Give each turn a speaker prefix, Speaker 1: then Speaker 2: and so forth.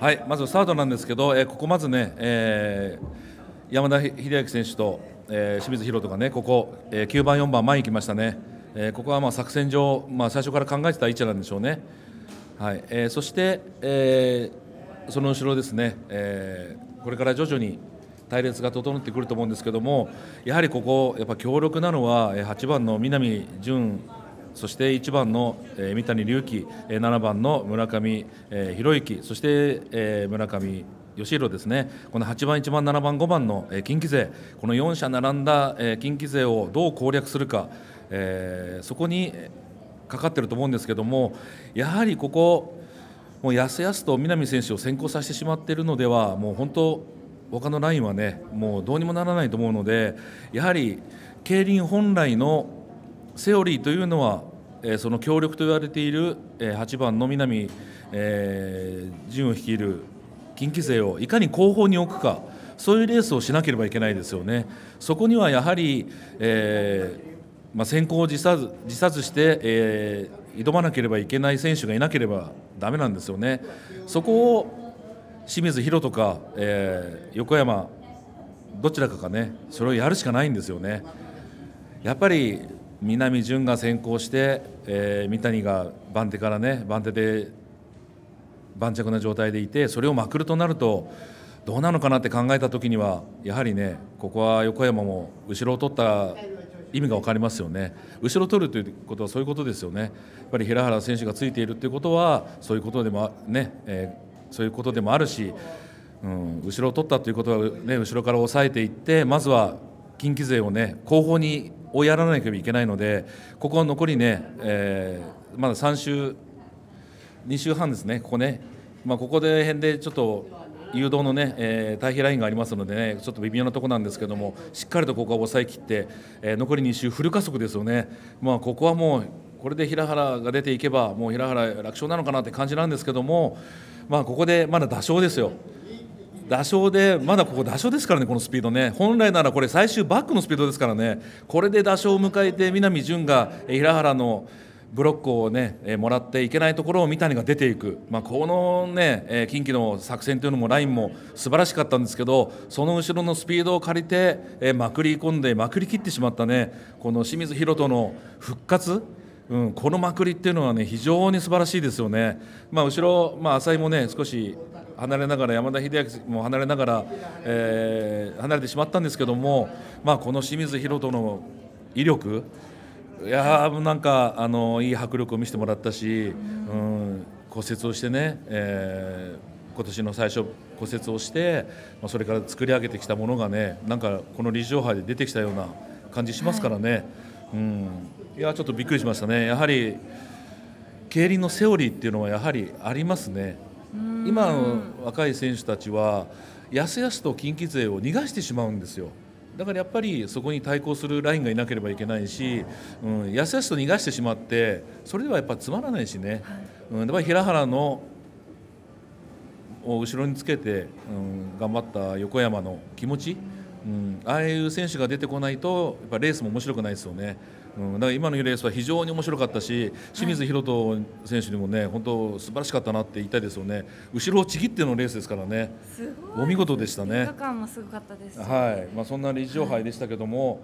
Speaker 1: はい、まずスタートなんですけど、えー、ここまずね、えー、山田秀明選手と、えー、清水宏とかね、ここ、えー、9番、4番、前に来ましたね、えー、ここはまあ作戦上、まあ、最初から考えてた位置なんでしょうね、はいえー、そして、えー、その後ろですね、えー、これから徐々に隊列が整ってくると思うんですけどもやはりここやっぱ強力なのは8番の南潤そして1番の、え三谷隆起、え7番の村上、え博之そして、え村上吉弘ですねこの8番、1番、7番、5番の近畿勢この4社並んだ近畿勢をどう攻略するか、えそこにかかってると思うんですけどもやはりここもうやすやすと南選手を先行させてしまっているのではもう本当他のラインはねもうどうにもならないと思うのでやはり競輪本来のセオリーというのはえその強力と言われている、え8番の南、えー、を率いる近畿勢をいかに後方に置くかそういうレースをしなければいけないですよね。そこにはやはり、えーまあ、先行を自殺自殺して、えー、挑まなければいけない選手がいなければだめなんですよね。そこを清水宏とか、えー、横山どちらかがねそれをやるしかないんですよね。やっぱり南潤が先行して、えー、三谷が番手からね番手で盤石な状態でいてそれをまくるとなるとどうなのかなって考えた時にはやはりねここは横山も後ろを取った意味が分かりますよね後ろを取るということはそういうことですよねやっぱり平原選手がついているということはそういうことでもね、えー、そういうことでもあるし、うん、後ろを取ったということはね後ろから抑えていってまずは近畿勢をね後方にをやらなければいけないのでここは残りね、えー、まだ3週2週半ですねここね、まあ、ここで辺でちょっと誘導のね、えー、対比ラインがありますのでねちょっと微妙なとこなんですけどもしっかりとここは抑えきって、えー、残り2周フル加速ですよね。まあ、ここはもうこれで平原が出ていけばもう平原楽勝なのかなって感じなんですけども、まあ、ここでまだ打勝ですよ。打賞で、まだここ、打賞ですからね、このスピードね、本来ならこれ、最終バックのスピードですからね、これで打者を迎えて、南潤が平原のブロックをね、えもらっていけないところを三谷が出ていく、まあ、このね、えー、近畿の作戦というのもラインも素晴らしかったんですけどその後ろのスピードを借りて、えー、まくり込んでまくりきってしまったねこの清水宏斗の復活うん、このまくりっていうのはね非常に素晴らしいですよね、まあ、後ろ、まあ、浅井もね少し離れながら山田秀明も離れながら、えー、離れてしまったんですけども、まあ、この清水宏斗の威力いやなんかあのいい迫力を見せてもらったし、うん、骨折をしてね、えー、今年の最初骨折をして、まあ、それから作り上げてきたものがねなんかこの理事杯で出てきたような感じしますからね。はい、うんいやちょっとびっくりしましたね、やはり競輪のセオリーっていうのはやはりありますね、今の若い選手たちは、やすやすと近畿勢を逃がしてしまうんですよ。だからやっぱりそこに対抗するラインがいなければいけないし、うん、やすやすと逃がしてしまってそれではやっぱつまらないしね、うん、やっ平原のを後ろにつけて、うん、頑張った横山の気持ち、うん、ああいう選手が出てこないとやっぱレースも面白くないですよね、うん、だから今のレースは非常に面白かったし清水宏斗選手にもね、はい、本当素晴らしかったなって言いたいですよね後ろをちぎってのレースですからねお見事でしたね。もすごかったです、はいまあ、そんな理事杯でしたけども、はい